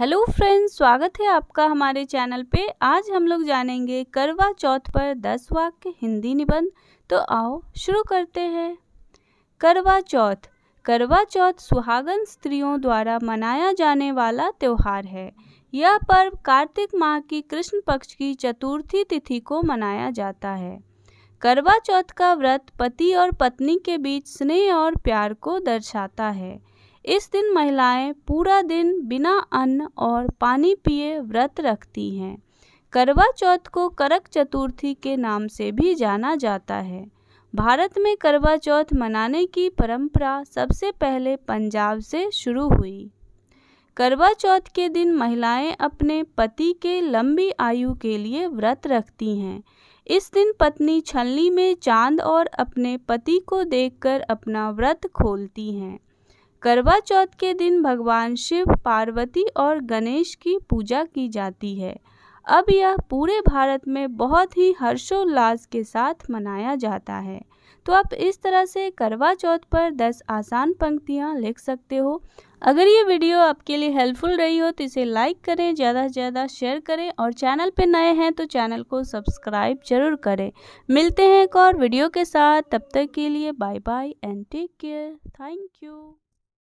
hello friends स्वागत है आपका हमारे चैनल पे आज हम लोग जानेंगे करवा चौथ पर दस वाक्य हिंदी निबंध तो आओ शुरू करते हैं करवा चौथ करवा चौथ सुहागन स्त्रियों द्वारा मनाया जाने वाला त्यौहार है यह पर्व कार्तिक माह की कृष्ण पक्ष की चतुर्थी तिथि को मनाया जाता है करवा चौथ का व्रत पति और पत्नी के बीच स्नेह और प्यार को दर्शाता है इस दिन महिलाएं पूरा दिन बिना अन्न और पानी पिए व्रत रखती हैं करवा चौथ को करक चतुर्थी के नाम से भी जाना जाता है भारत में करवा चौथ मनाने की परंपरा सबसे पहले पंजाब से शुरू हुई करवा चौथ के दिन महिलाएं अपने पति के लंबी आयु के लिए व्रत रखती हैं इस दिन पत्नी छलनी में चांद और अपने पति को देखकर अपना व्रत खोलती हैं करवा चौथ के दिन भगवान शिव पार्वती और गणेश की पूजा की जाती है अब यह पूरे भारत में बहुत ही हर्षोल्लास के साथ मनाया जाता है तो आप इस तरह से करवा चौथ पर 10 आसान पंक्तियाँ लिख सकते हो अगर ये वीडियो आपके लिए हेल्पफुल रही हो तो इसे लाइक करें ज़्यादा से ज़्यादा शेयर करें और चैनल पर नए हैं तो चैनल को सब्सक्राइब जरूर करें मिलते हैं एक और वीडियो के साथ तब तक के लिए bye bye and take care thank you